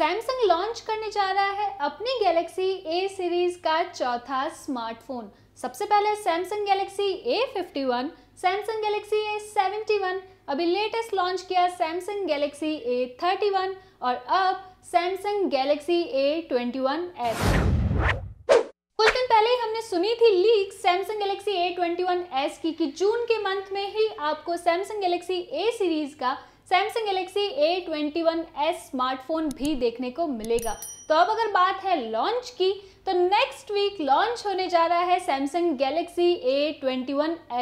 Samsung launch करने जा रहा है अपनी गैलेक्सी ए सीरीज का चौथा स्मार्टफोन सबसे पहले Samsung Galaxy A fifty one Samsung Galaxy A seventy one अभी लेटेस्ट लॉन्च किया Samsung Galaxy A thirty one और अब Samsung Galaxy A twenty one S कुछ दिन पहले ही हमने सुनी थी leak Samsung Galaxy A twenty one S की कि जून के मंथ में ही आपको सैमसंग गैलेक्सी ए सीरीज का सैमसंग गैलेक्सी A21s स्मार्टफोन भी देखने को मिलेगा तो अब अगर बात है लॉन्च की तो नेक्स्ट वीक लॉन्च होने जा रहा है सैमसंग गैलेक्सी ए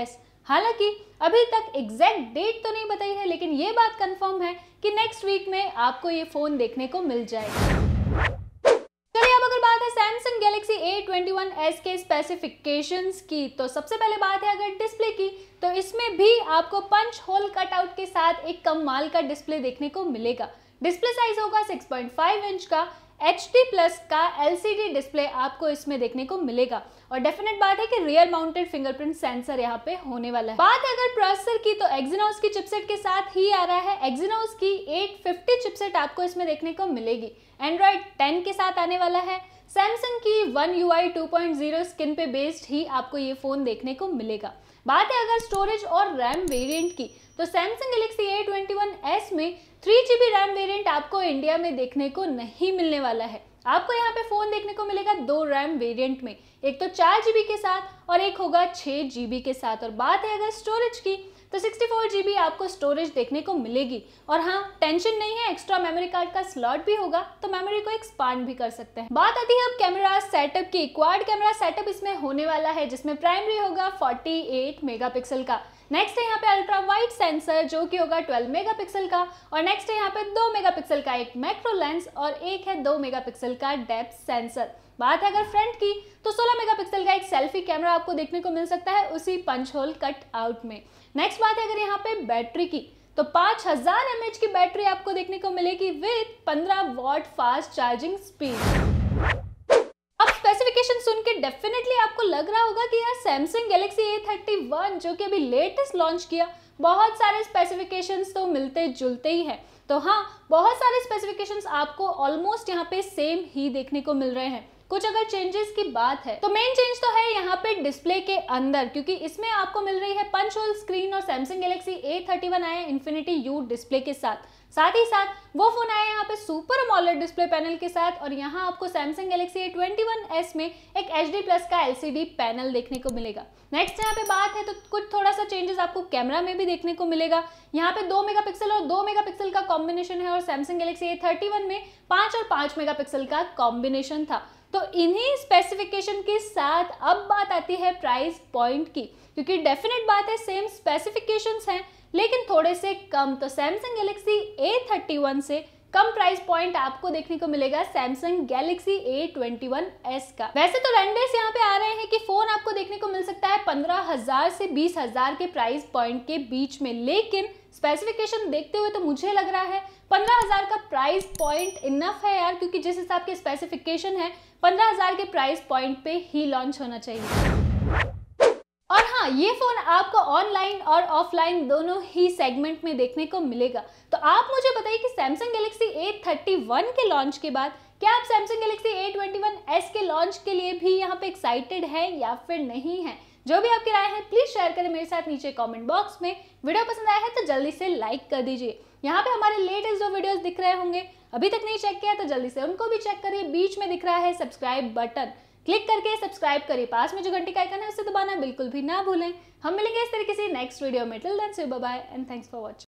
एस हालांकि अभी तक एग्जैक्ट डेट तो नहीं बताई है लेकिन ये बात कंफर्म है कि नेक्स्ट वीक में आपको ये फ़ोन देखने को मिल जाएगा A21s के स्पेसिफिकेशंस की तो सबसे पहले बात है अगर डिस्प्ले की तो इसमें भी आपको पंच होल कटआउट के साथ एक कमाल का डिस्प्ले देखने को मिलेगा डिस्प्ले साइज होगा 6.5 इंच का एच डी प्लस का एल डिस्प्ले आपको इसमें देखने को मिलेगा और डेफिनेट बात है कि रियर माउंटेड फिंगरप्रिंट सेंसर यहाँ पे होने वाला है बात अगर प्रोसेसर की तो एक्जिनोस की चिपसेट के साथ ही आ रहा है एक्जिनोस की 850 चिपसेट आपको इसमें देखने को मिलेगी एंड्रॉयड 10 के साथ आने वाला है सैमसंग की One U I two point zero skin पे बेस्ड ही आपको ये फ़ोन देखने को मिलेगा बात है अगर स्टोरेज और रैम वेरिएंट की तो Samsung Galaxy A twenty one S में three G B RAM variant आपको इंडिया में देखने को नहीं मिलने वाला है आपको यहाँ पे फ़ोन देखने को मिलेगा दो रैम वेरिएंट में एक तो चार जी के साथ और एक होगा छः जी के साथ और बात है अगर स्टोरेज की तो 64GB आपको स्टोरेज देखने को मिलेगी और हाँ टेंशन नहीं है एक्स्ट्रा मेमोरी कार्ड का स्लॉट भी होगा तो मेमोरी को एक्सपांड भी कर सकते हैं बात आती है अब कैमरा सेटअप की क्वाड कैमरा सेटअप इसमें होने वाला है जिसमें प्राइमरी होगा 48 मेगापिक्सल का नेक्स्ट है यहाँ पे अल्ट्रा वाइट सेंसर जो कि होगा 12 मेगापिक्सल का और नेक्स्ट है यहाँ पे 2 मेगापिक्सल का एक मैक्रो लेंस और एक है 2 मेगापिक्सल का डेप्थ सेंसर बात है अगर फ्रंट की तो 16 मेगापिक्सल का एक सेल्फी कैमरा आपको देखने को मिल सकता है उसी पंच होल कट आउट में नेक्स्ट बात है अगर यहाँ पे बैटरी की तो 5000 हजार की बैटरी आपको देखने को मिलेगी with 15 watt fast charging speed specification सुन के डेफिनेटली आपको लग रहा होगा कि यार सैमसंग गैलेक्सी A31 जो कि अभी लेटेस्ट लॉन्च किया बहुत सारे स्पेसिफिकेशंस तो मिलते जुलते ही हैं तो हाँ बहुत सारे स्पेसिफिकेशंस आपको ऑलमोस्ट यहाँ पे सेम ही देखने को मिल रहे हैं कुछ अगर चेंजेस की बात है तो मेन चेंज तो है यहाँ पे डिस्प्ले के अंदर क्योंकि इसमें आपको मिल रही है पंच होल स्क्रीन और Samsung Galaxy A thirty one आया इन्फिनिटी यू डिस्प्ले के साथ साथ ही साथ वो फोन आया यहाँ पे सुपर मॉलर डिस्प्ले पैनल के साथ और यहाँ आपको सैमसंग गैलेक्सी ट्वेंटी में एक एच डी प्लस का एल पैनल देखने को मिलेगा नेक्स्ट यहाँ पे बात है तो कुछ थोड़ा सा चेंजेस आपको कैमरा में भी देखने को मिलेगा यहाँ पे दो मेगा पिक्सल और दो मेगा पिक्सल का कॉम्बिनेशन है और Samsung Galaxy A thirty one में पांच और पांच मेगा पिक्सल का कॉम्बिनेशन था तो इन्हीं स्पेसिफिकेशन के साथ अब बात आती है प्राइस पॉइंट की क्योंकि डेफिनेट बात है सेम स्पेसिफिकेशंस हैं लेकिन थोड़े से कम तो Samsung Galaxy A thirty one से कम प्राइस पॉइंट आपको देखने को मिलेगा Samsung Galaxy A twenty one S का वैसे तो रेंडर्स यहाँ पे आ रहे हैं कि फोन आपको देखने को मिल सकता है पंद्रह हजार से बीस हजार के प्राइस पॉइंट के बीच में लेकिन स्पेसिफिकेशन देखते हुए तो मुझे लग रहा है पंद्रह हजार का प्राइस पॉइंट इनफ है यार क्योंकि जिस हिसाब के स्पेसिफिकेशन है पंद्रह के प्राइस पॉइंट पे ही लॉन्च होना चाहिए और हाँ ये फोन आपको ऑनलाइन और ऑफलाइन दोनों ही सेगमेंट में देखने को मिलेगा तो आप मुझे बताइए कि Samsung Galaxy A thirty one के लॉन्च के बाद क्या आप Samsung Galaxy A twenty one S के लॉन्च के लिए भी यहाँ पे एक्साइटेड हैं या फिर नहीं है जो भी आपकी राय है प्लीज़ शेयर करें मेरे साथ नीचे कमेंट बॉक्स में वीडियो पसंद आया है तो जल्दी से लाइक कर दीजिए यहाँ पे हमारे लेटेस्ट जो वीडियोस दिख रहे होंगे अभी तक नहीं चेक किया तो जल्दी से उनको भी चेक करिए बीच में दिख रहा है सब्सक्राइब बटन क्लिक करके सब्सक्राइब करिए पास में जो घंटी का आइकन है उसे दबाना बिल्कुल भी ना भूलें हम मिलेंगे इस तरीके से नेक्स्ट वीडियो में टिल देन से bye and thanks for watching